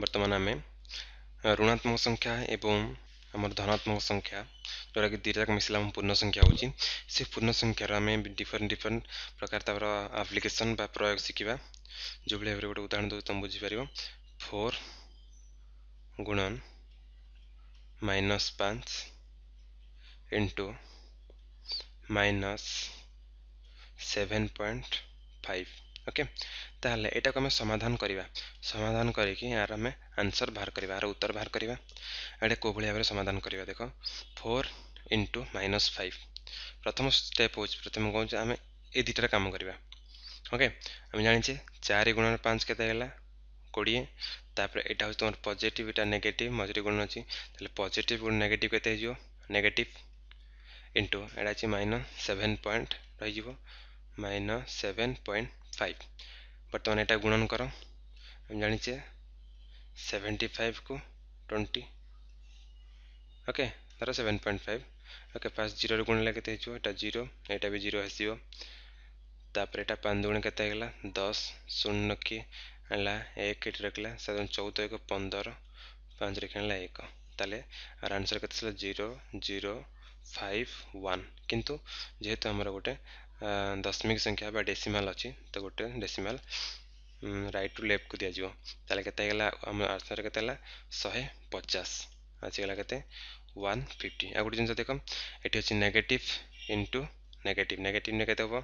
बर्तमान आम ऋणात्मक संख्या एवं आम धनात्मक संख्या जोटा कि दुटाक मिसला पूर्ण संख्या हो पूर्ण संख्यार आम डिफरेन्ट डिफरेन्ट प्रकार आप्लिकेसन प्रयोग शिखा जो भाई भाव गोटे उदाहरण दूसरे तुम बुझीपर फोर गुणन माइनस पांच into minus seven point five okay ताले एटा को हमें समाधान करिबा समाधान करिके यार हमें आंसर बाहर करिबा आरो उत्तर बाहर करिबा एडे को भली आबे समाधान करिबा देखो 4 into माइनस 5 प्रथम स्टेप होच प्रथम को जे हमें ए दिटा काम करिबा ओके हम जानि छे 4 5 केते हैला 20 तापर एटा हो तुम पॉजिटिव एटा नेगेटिव मजरी गुण अछि ताले पॉजिटिव गुण नेगेटिव केते हिजो नेगेटिव इनटू एडा छि -7. रहि जइबो -7. फाइव बर्तमान यहाँ गुणन कर हम जानीचे फाइव को ट्वेंटी ओके धर seven point five okay first zero गुणला के जीरो यहाँ भी जीरो आसपर यहाँ पाँच दुण के दस शून्य रखी आनला एक ये सा चौदह एक पंदर पाँच रखी आनला एक ताले आर आंसर के जीरो जीरो फाइव वन कितु जेहेतु आमर गोटे ଦଶମିକ ସଂଖ୍ୟା ବା ଡେସିମାଲ୍ ଅଛି ତ ଗୋଟେ ଡେସିମାଲ୍ ରାଇଟ୍ ଟୁ ଲେଫ୍ଟକୁ ଦିଆଯିବ ତାହେଲେ କେତେ ହେଇଗଲା ଆମ ଆନ୍ସର୍ କେତେ ହେଲା ଶହେ ପଚାଶ ଆସିଗଲା କେତେ ୱାନ୍ ଫିଫ୍ଟି ଆଉ ଗୋଟେ ଜିନିଷ ଦେଖ ଏଠି ଅଛି ନେଗେଟିଭ୍ ଇଣ୍ଟୁ ନେଗେଟିଭ୍ ନେଗେଟିଭ୍ରେ କେତେ ହେବ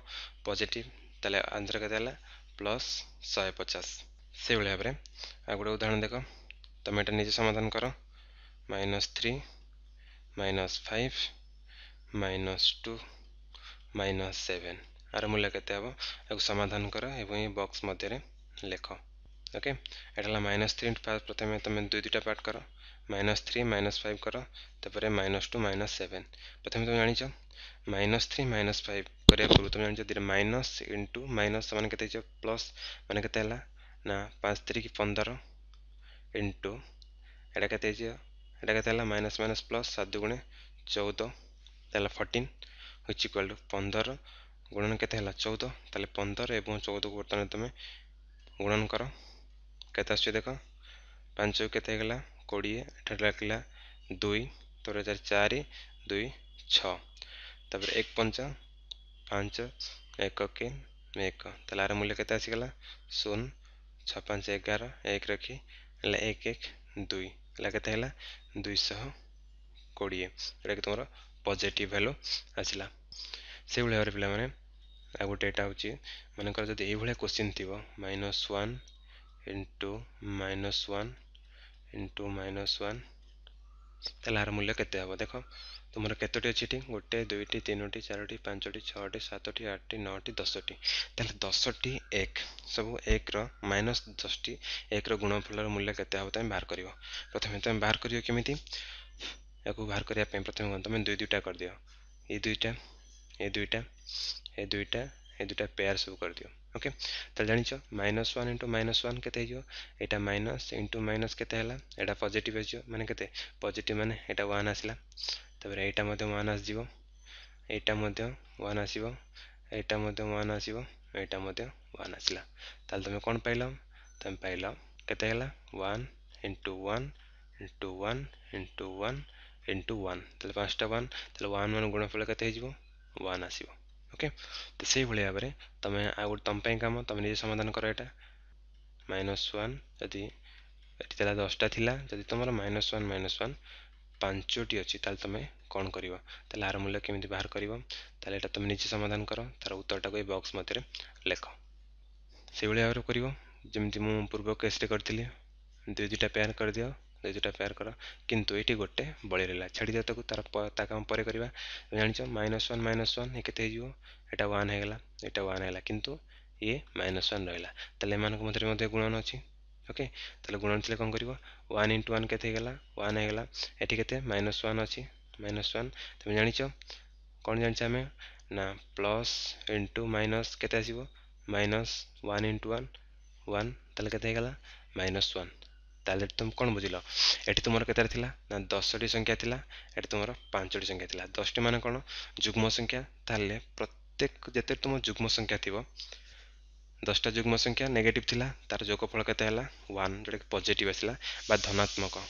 ପଜିଟିଭ୍ ତାହେଲେ ଆନ୍ସର୍ କେତେ ହେଲା ପ୍ଲସ୍ ଶହେ ପଚାଶ ସେଇଭଳି ଭାବରେ ଆଉ ଗୋଟେ ଉଦାହରଣ ଦେଖ ତୁମେ ଏଇଟା ନିଜେ ସମାଧାନ କର minus three minus five minus two minus seven आर मूल्य के समाधान कर बक्स मध्य लेख ओके यहाँ माइनस थ्री फास्ट प्रथम तुम दुई दुईटा पार्ट कर माइनस थ्री माइनस फाइव कर तपर माइनस टू माइनस सेवेन प्रथम तुम जान माइनस थ्री माइनस फाइव करा पूर्व तुम जान माइनस इंटू माइनस मैंने के प्लस मैंने के पाँच तरीक पंदर इंटू एटा के माइनस माइनस प्लस सात दुगुणे चौदह तो फर्टिन হচ্ছে ইকুয়াল টু পনেরো গুণন কেতে হল চৌদ তাহলে পনেরো এবং চৌদকে বর্তমানে তুমি গুণন কর কেতে আসছে দেখ ପାଞ୍ଚ କେତେ ହେଇଗଲା କୋଡ଼ିଏ ଏଠାରେ ଲାଗିଲା ଦୁଇ ଦୁଇ ହଜାର ଚାରି ଦୁଇ ଛଅ ତାପରେ ଏକ ପଞ୍ଚ ପାଞ୍ଚ ଏକ କି ଏକ ତାହେଲେ ଆର ମୂଲ୍ୟ କେତେ ଆସିଗଲା ଶୂନ ଛଅ ପାଞ୍ଚ ଏଗାର ଏକ ରଖି ହେଲା ଏକ ଏକ ଦୁଇ ହେଲା କେତେ ହେଲା ଦୁଇଶହ କୋଡ଼ିଏ ଯେଉଁଟାକି ତୁମର ପଜିଟିଭ୍ ଭାଲ୍ୟୁ ଆସିଲା ସେଇଭଳି ଭାବରେ ପିଲାମାନେ ଆଉ ଗୋଟେ ଏଇଟା ହେଉଛି ମନେକର ଯଦି ଏଇଭଳିଆ କୋଶ୍ଚିନ୍ ଥିବ minus one into minus one into minus one ତାହେଲେ ଏହାର ମୂଲ୍ୟ କେତେ ହେବ ଦେଖ ତୁମର କେତୋଟି ଅଛି ଏଠି ଗୋଟେ ଦୁଇଟି ତିନୋଟି ଚାରୋଟି ପାଞ୍ଚଟି ଛଅଟି ସାତଟି ଆଠଟି ନଅଟି ଦଶଟି ତାହେଲେ ଦଶଟି ଏକ ସବୁ ଏକର ମାଇନସ୍ ଦଶଟି ଏକର ଗୁଣଫଳର ମୂଲ୍ୟ କେତେ ହେବ ତୁମେ ବାହାର କରିବ ପ୍ରଥମେ ତୁମେ ବାହାର କରିବ କେମିତି ୟାକୁ ବାହାର କରିବା ପାଇଁ ପ୍ରଥମେ କ'ଣ ତୁମେ ଦୁଇ ଦୁଇଟା କରିଦିଅ ଏ ଦୁଇଟା ଏ ଦୁଇଟା ଏ ଦୁଇଟା ଏ ଦୁଇଟା ପେୟାର ସବୁ କରିଦିଅ ଓକେ ତାହେଲେ ଜାଣିଛ minus one into minus one କେତେ ହେଇଯିବ ଏଇଟା ମାଇନସ୍ ଇଣ୍ଟୁ ମାଇନସ୍ କେତେ ହେଲା ଏଇଟା ପଜିଟିଭ୍ ଆସିଯିବ ମାନେ କେତେ ପଜିଟିଭ୍ ମାନେ ଏଇଟା ୱାନ୍ ଆସିଲା ତାପରେ ଏଇଟା ମଧ୍ୟ ୱାନ୍ ଆସିଯିବ ଏଇଟା ମଧ୍ୟ ୱାନ୍ ଆସିବ ଏଇଟା ମଧ୍ୟ ୱାନ୍ ଆସିବ ଏଇଟା ମଧ୍ୟ ୱାନ୍ ଆସିଲା ତାହେଲେ ତୁମେ କ'ଣ ପାଇଲ ତୁମେ ପାଇଲ କେତେ ହେଲା one into one into one into one into one তাহলে পাঁচটা ওয়ান তাহলে ওয়াନ୍ ୱାନ୍ ଗୁଣଫଳ କେତେ ହେଇଯିବ ୱାନ୍ ଆସିବ ଓକେ ତ ସେଇଭଳି ଭାବରେ ତୁମେ ଆଉ ଗୋଟେ ତୁମ ପାଇଁ କାମ ତୁମେ ନିଜେ ସମାଧାନ କର ଏଇଟା ମାଇନସ୍ ୱାନ୍ ଯଦି ଏଠି ତାହେଲେ ଦଶଟା ଥିଲା ଯଦି ତୁମର ମାଇନସ୍ ୱାନ୍ ମାଇନସ୍ ୱାନ୍ ପାଞ୍ଚଟି ଅଛି ତାହେଲେ ତୁମେ କ'ଣ କରିବ ତାହେଲେ ଆର ମୂଲ୍ୟ କେମିତି ବାହାର କରିବ ତାହେଲେ ଏଇଟା ତୁମେ ନିଜେ ସମାଧାନ କର ତା'ର ଉତ୍ତରଟାକୁ ଏଇ ବକ୍ସ ମଧ୍ୟରେ ଲେଖ ସେଇଭଳି ଭାବରେ କରିବ ଯେମିତି ମୁଁ ପୂର୍ବ କେସ୍ରେ କରିଥିଲି ଦୁଇ ଦୁଇଟା ପେୟାର କରିଦିଅ ଦୁଇଟା ପେୟାର କର କିନ୍ତୁ ଏଇଠି ଗୋଟେ ବଳି ରହିଲା ଛାଡ଼ିଦିଅ ତାକୁ ତାର ତା କାମ ପରେ କରିବା ଜାଣିଛ ମାଇନସ୍ ୱାନ୍ ମାଇନସ୍ ୱାନ୍ ଏ କେତେ ହେଇଯିବ ଏଇଟା ୱାନ୍ ହେଇଗଲା ଏଇଟା ୱାନ୍ ହେଲା କିନ୍ତୁ ଇଏ ମାଇନସ୍ ୱାନ୍ ରହିଲା ତାହେଲେ ଏମାନଙ୍କ ମଧ୍ୟରେ ମଧ୍ୟ ଗୁଣନ ଅଛି ଓକେ ତାହେଲେ ଗୁଣନ ଥିଲେ କ'ଣ କରିବ ୱାନ୍ ଇଣ୍ଟୁ ୱାନ୍ କେତେ ହେଇଗଲା ୱାନ୍ ହେଇଗଲା ଏଠି କେତେ ମାଇନସ୍ ୱାନ୍ ଅଛି ମାଇନସ୍ ୱାନ୍ ତୁମେ ଜାଣିଛ କ'ଣ ଜାଣିଛ ଆମେ ନା ପ୍ଲସ୍ ଇଣ୍ଟୁ ମାଇନସ୍ କେତେ ଆସିବ minus one into one one ତାହେଲେ କେତେ ହେଇଗଲା ମାଇନସ୍ ୱାନ୍ ତାହେଲେ ତୁମେ କ'ଣ ବୁଝିଲ ଏଠି ତୁମର କେତେଟା ଥିଲା ନା ଦଶଟି ସଂଖ୍ୟା ଥିଲା ଏଠି ତୁମର ପାଞ୍ଚଟି ସଂଖ୍ୟା ଥିଲା ଦଶଟି ମାନେ କ'ଣ ଯୁଗ୍ମ ସଂଖ୍ୟା ତାହେଲେ ପ୍ରତ୍ୟେକ ଯେତେ ତୁମ ଯୁଗ୍ମ ସଂଖ୍ୟା ଥିବ ଦଶଟା ଯୁଗ୍ମ ସଂଖ୍ୟା ନେଗେଟିଭ୍ ଥିଲା ତାର ଯୋଗଫଳ କେତେ ହେଲା ୱାନ୍ ଯେଉଁଟାକି ପଜିଟିଭ୍ ଆସିଲା ବା ଧନାତ୍ମକ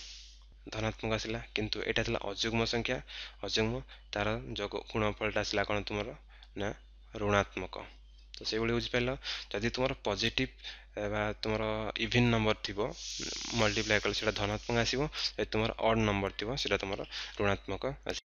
ଧନାତ୍ମକ ଆସିଲା କିନ୍ତୁ ଏଇଟା ଥିଲା ଅଯୁଗ୍ମ ସଂଖ୍ୟା ଅଯୁଗ୍ମ ତାର ଯୋଗ ଗୁଣଫଳଟା ଆସିଲା କ'ଣ ତୁମର ନା ଋଣାତ୍ମକ ତ ସେଇଭଳି ହେଉଛି ପାଇଲା ଯଦି ତୁମର ପଜିଟିଭ୍ ବା ତୁମର ଇଭିନ୍ ନମ୍ବର ଥିବ ମଲ୍ଟିପ୍ଲାଏ କଲେ ସେଇଟା ଧନାତ୍ମକ ଆସିବ ଯଦି ତୁମର ଅଡ଼୍ ନମ୍ବର ଥିବ ସେଇଟା ତୁମର ଋଣାତ୍ମକ ଆସିବ